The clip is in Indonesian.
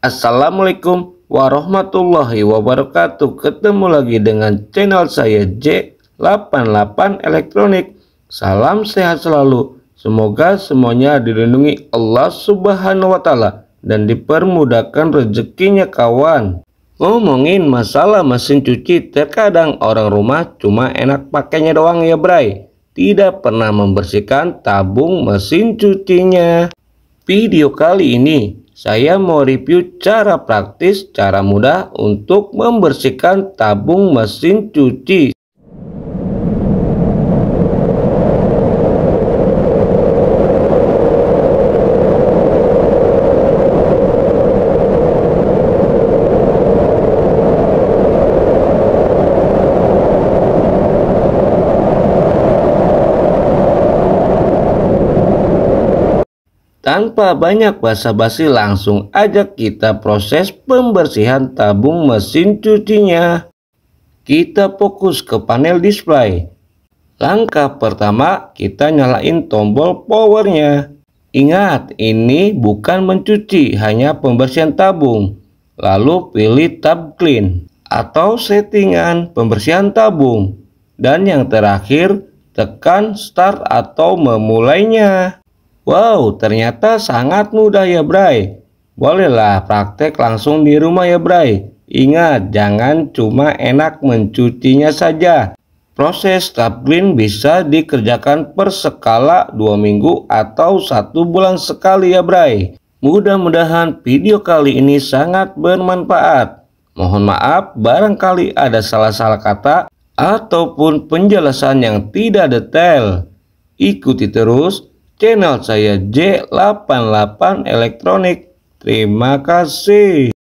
Assalamualaikum warahmatullahi wabarakatuh Ketemu lagi dengan channel saya J88 Elektronik Salam sehat selalu Semoga semuanya dilindungi Allah subhanahu wa ta'ala dan dipermudahkan rezekinya kawan. Ngomongin masalah mesin cuci, terkadang orang rumah cuma enak pakainya doang ya bray. Tidak pernah membersihkan tabung mesin cucinya. Video kali ini saya mau review cara praktis, cara mudah untuk membersihkan tabung mesin cuci. Tanpa banyak basa-basi langsung aja kita proses pembersihan tabung mesin cucinya. Kita fokus ke panel display. Langkah pertama kita nyalain tombol powernya. Ingat ini bukan mencuci hanya pembersihan tabung. Lalu pilih tab clean atau settingan pembersihan tabung. Dan yang terakhir tekan start atau memulainya. Wow, ternyata sangat mudah ya Bray. Bolehlah praktek langsung di rumah ya Bray. Ingat, jangan cuma enak mencucinya saja. Proses tap clean bisa dikerjakan per skala 2 minggu atau satu bulan sekali ya Bray. Mudah-mudahan video kali ini sangat bermanfaat. Mohon maaf barangkali ada salah-salah kata ataupun penjelasan yang tidak detail. Ikuti terus channel saya J88 Elektronik. Terima kasih.